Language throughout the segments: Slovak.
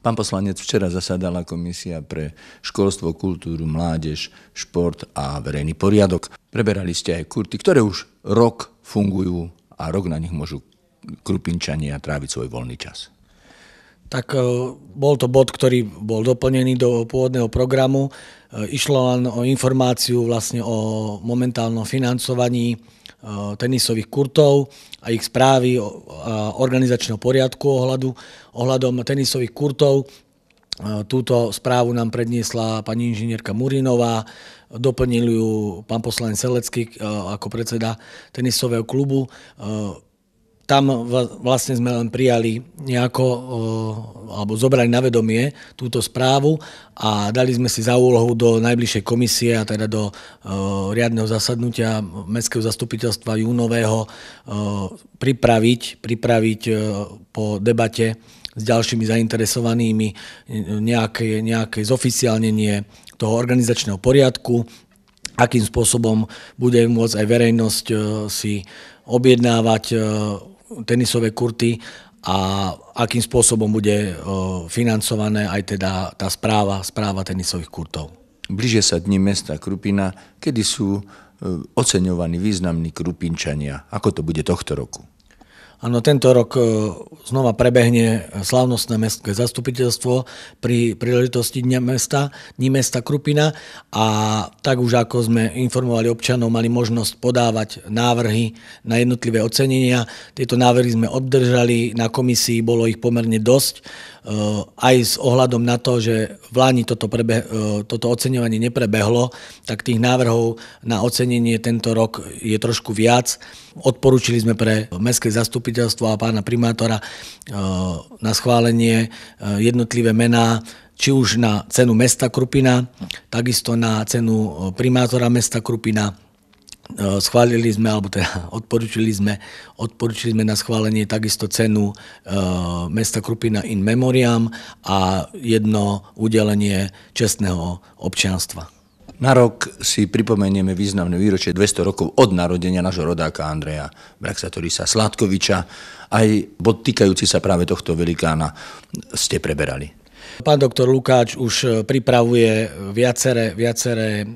Pán poslanec, včera zasadala komisia pre školstvo, kultúru, mládež, šport a verejný poriadok. Preberali ste aj kurty, ktoré už rok fungujú a rok na nich môžu krupinčania tráviť svoj voľný čas tak e, bol to bod, ktorý bol doplnený do pôvodného programu. E, išlo len o informáciu vlastne o momentálnom financovaní Eh, tenisových kurtov a ich správy a organizačného poriadku ohľadu, ohľadom tenisových kurtov. Eh, túto správu nám predniesla pani inžinierka Murinová, doplnil ju pán poslanec Selecký eh, ako predseda tenisového klubu tam vlastne sme len prijali nejako, alebo zobrali na vedomie túto správu a dali sme si za úlohu do najbližšej komisie a teda do riadneho zasadnutia Mestského zastupiteľstva júnového pripraviť, pripraviť po debate s ďalšími zainteresovanými nejaké, nejaké zoficiálnenie toho organizačného poriadku, akým spôsobom bude môcť aj verejnosť si objednávať tenisové kurty a akým spôsobom bude e, financované aj teda tá správa, správa tenisových kurtov. Blíže sa dní mesta Krupina, kedy sú e, oceňovaní významní Krupinčania. Ako to bude tohto roku? Áno, tento rok e, znova prebehne slávnostné mestské zastupiteľstvo pri príležitosti Dňa mesta, Dní mesta Krupina a tak už ako sme informovali občanov, mali možnosť podávať návrhy na jednotlivé ocenenia. Tieto návrhy sme obdržali, na komisii bolo ich pomerne dosť, e, aj s ohľadom na to, že v Lani toto, prebe, e, toto oceňovanie neprebehlo, tak tých návrhov na ocenenie tento rok je trošku viac. Odporúčili sme pre mestské zastupiteľstvo zastupiteľstvo a pána primátora e, na schválenie e, jednotlivé mená či už na cenu mesta Krupina, takisto na cenu e, primátora mesta Krupina, schválili sme, alebo teda odporučili sme, odporučili sme na schválenie takisto cenu mesta Krupina in memoriam a jedno udelenie čestného občianstva. Na rok si pripomenieme významné výročie 200 rokov od narodenia nášho rodáka Andreja Braxatorisa Sladkoviča. Aj bod týkajúci sa práve tohto velikána ste preberali. Pán doktor Lukáč už e, pripravuje viaceré, viaceré e,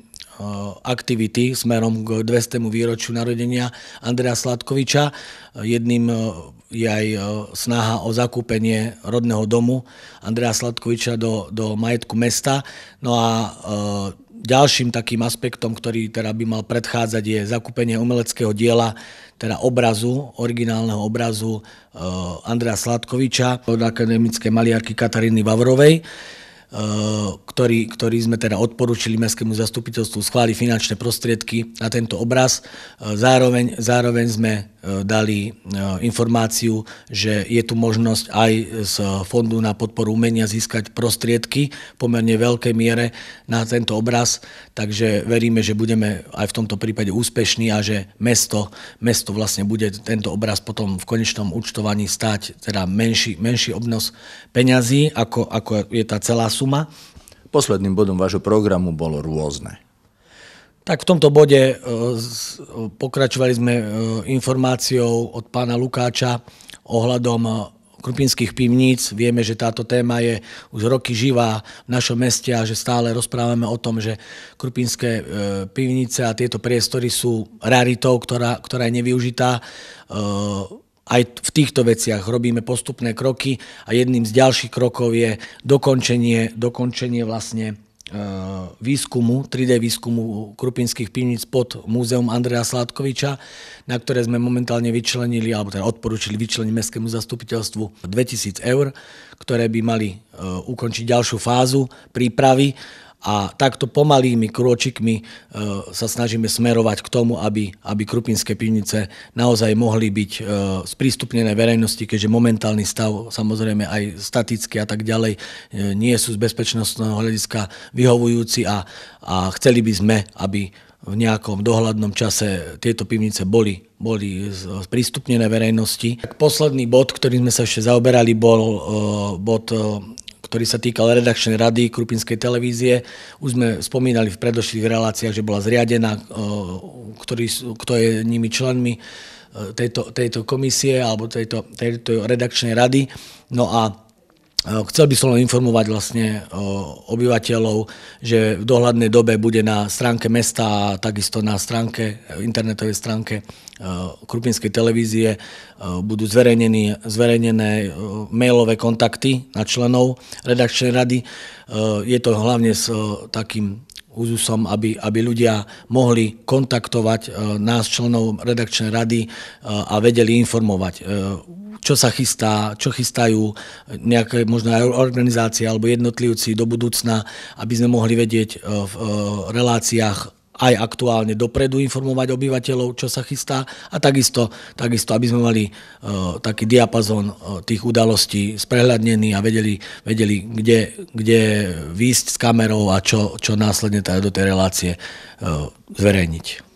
aktivity smerom k 200. výročiu narodenia Andrea Sladkoviča. Jedným e, je aj snaha o zakúpenie rodného domu Andrea Sladkoviča do, do majetku mesta. No a Ďalším takým aspektom, ktorý teda by mal predchádzať, je zakúpenie umeleckého diela, teda obrazu, originálneho obrazu e, Andrea Sladkoviča od akademickej maliarky Kataríny Vavrovej e, ktorý, ktorý sme teda odporúčili mestskému zastupiteľstvu schváliť finančné prostriedky na tento obraz. E, zároveň, zároveň sme E, dali e, informáciu, že je tu možnosť aj z Fondu na podporu umenia získať prostriedky v pomerne veľkej miere na tento obraz, takže veríme, že budeme aj v tomto prípade úspešní a že mesto, mesto vlastne bude tento obraz potom v konečnom účtovaní stať teda menší, menší obnos peňazí, ako, ako je tá celá suma. Posledným bodom vášho programu bolo rôzne. Tak v tomto bode e, e, pokračovali sme e, informáciou od pána Lukáča ohľadom krupinských pivníc. Vieme, že táto téma je už roky živá v našom meste a že stále rozprávame o tom, že krupinské pivnice a tieto priestory sú raritou, ktorá, ktorá je nevyužitá aj v týchto veciach robíme postupné kroky a jedným z ďalších krokov je dokončenie, dokončenie vlastne E, výskumu, 3D výskumu krupinských pivníc pod múzeum Andreja Sládkoviča, na ktoré sme momentálne vyčlenili, alebo teda odporúčili vyčleniť mestskému zastupiteľstvu 2000 eur, ktoré by mali e, ukončiť ďalšiu fázu prípravy a takto pomalými krôčikmi e, sa snažíme smerovať k tomu, aby, aby krupinské pivnice naozaj mohli byť e, sprístupnené verejnosti, keďže momentálny stav, samozrejme aj statický a tak ďalej, e, nie sú z bezpečnostného hľadiska vyhovujúci a, a chceli by sme, aby v nejakom dohľadnom čase tieto pivnice boli, boli sprístupnené verejnosti. Posledný bod, ktorý sme sa ešte zaoberali, bol bod ktorý sa týkal redakčnej rady Krupinskej televízie. Už sme spomínali v predošlých reláciách, že bola zriadená, e, ktorý, kto je nimi členmi e, tejto, tejto komisie alebo tejto, tejto redakčnej rady. No a Ehm, chcel by som len informovať vlastne obyvateľov, že v dohľadnej dobe bude na stránke mesta a takisto na stránke, internetovej stránke ehm, Krupinskej televízie ehm, budú zverejnené mailové kontakty na členov redakčnej rady. Je to hlavne s takým úzusom, aby, aby ľudia mohli kontaktovať nás, členov redakčnej rady a vedeli informovať čo sa chystá, čo chystajú nejaké možno aj organizácie alebo jednotlivci do budúcna, aby sme mohli vedieť e, e, v reláciách aj aktuálne dopredu informovať obyvateľov, čo sa chystá a takisto, takisto aby sme mali uh, taký diapazon uh, tých udalostí sprehľadnený a vedeli, vedeli kde, kde výjsť s kamerou a čo, čo následne teda do tej relácie uh, zverejniť.